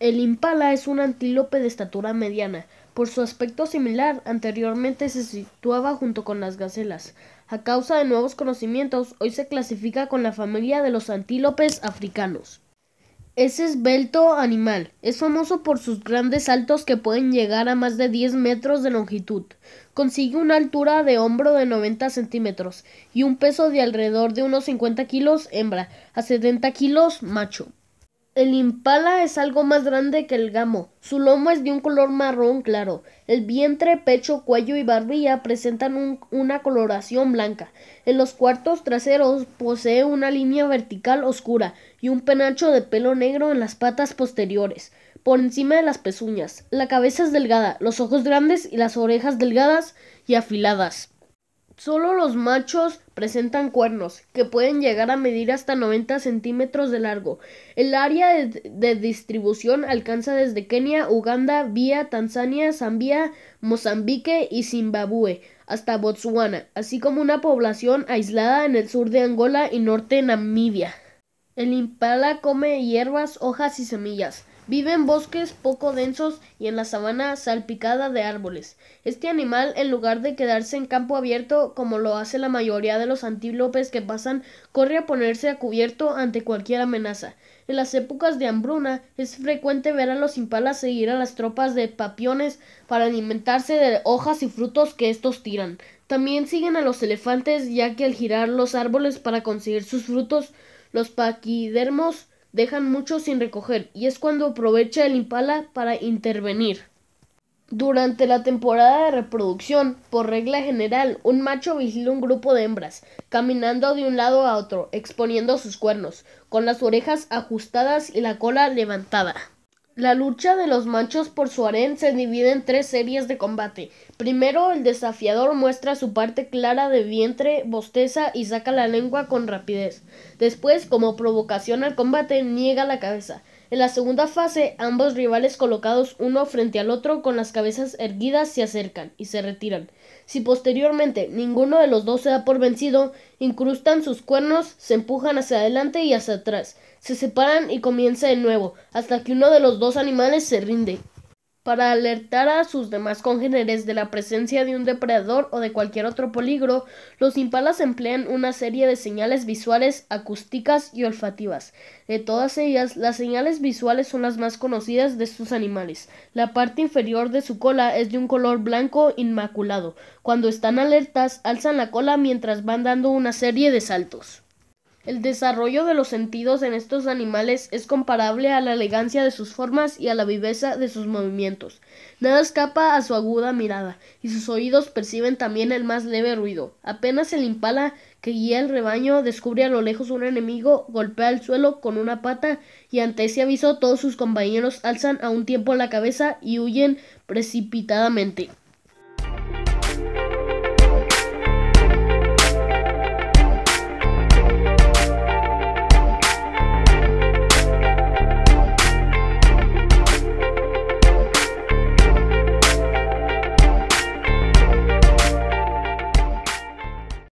El impala es un antílope de estatura mediana. Por su aspecto similar, anteriormente se situaba junto con las gacelas. A causa de nuevos conocimientos, hoy se clasifica con la familia de los antílopes africanos. Es esbelto animal es famoso por sus grandes saltos que pueden llegar a más de 10 metros de longitud. Consigue una altura de hombro de 90 centímetros y un peso de alrededor de unos 50 kilos hembra a 70 kilos macho. El impala es algo más grande que el gamo. Su lomo es de un color marrón claro. El vientre, pecho, cuello y barbilla presentan una coloración blanca. En los cuartos traseros posee una línea vertical oscura y un penacho de pelo negro en las patas posteriores, por encima de las pezuñas. La cabeza es delgada, los ojos grandes y las orejas delgadas y afiladas. Solo los machos presentan cuernos, que pueden llegar a medir hasta 90 centímetros de largo. El área de, distribución alcanza desde Kenia, Uganda, vía Tanzania, Zambia, Mozambique y Zimbabue hasta Botsuana, así como una población aislada en el sur de Angola y norte de Namibia. El impala come hierbas, hojas y semillas. Vive en bosques poco densos y en la sabana salpicada de árboles. Este animal, en lugar de quedarse en campo abierto, como lo hace la mayoría de los antílopes que pasan, corre a ponerse a cubierto ante cualquier amenaza. En las épocas de hambruna es frecuente ver a los impalas seguir a las tropas de papiones para alimentarse de hojas y frutos que estos tiran. También siguen a los elefantes ya que al girar los árboles para conseguir sus frutos, los paquidermos dejan mucho sin recoger y es cuando aprovecha el impala para intervenir. Durante la temporada de reproducción, por regla general, un macho vigila un grupo de hembras, caminando de un lado a otro, exponiendo sus cuernos, con las orejas ajustadas y la cola levantada. La lucha de los machos por su harén se divide en tres series de combate. Primero, el desafiador muestra su parte clara de vientre, bosteza y saca la lengua con rapidez. Después, como provocación al combate, niega la cabeza. En la segunda fase, ambos rivales colocados uno frente al otro con las cabezas erguidas se acercan y se retiran. Si posteriormente ninguno de los dos se da por vencido, incrustan sus cuernos, se empujan hacia adelante y hacia atrás, se separan y comienza de nuevo, hasta que uno de los dos animales se rinde para alertar a sus demás congéneres de la presencia de un depredador o de cualquier otro peligro, los impalas emplean una serie de señales visuales, acústicas y olfativas. De todas ellas, las señales visuales son las más conocidas de estos animales. La parte inferior de su cola es de un color blanco inmaculado. Cuando están alertas, alzan la cola mientras van dando una serie de saltos. El desarrollo de los sentidos en estos animales es comparable a la elegancia de sus formas y a la viveza de sus movimientos. Nada escapa a su aguda mirada, y sus oídos perciben también el más leve ruido. Apenas el impala que guía el rebaño descubre a lo lejos un enemigo, golpea el suelo con una pata, y ante ese aviso todos sus compañeros alzan a un tiempo la cabeza y huyen precipitadamente.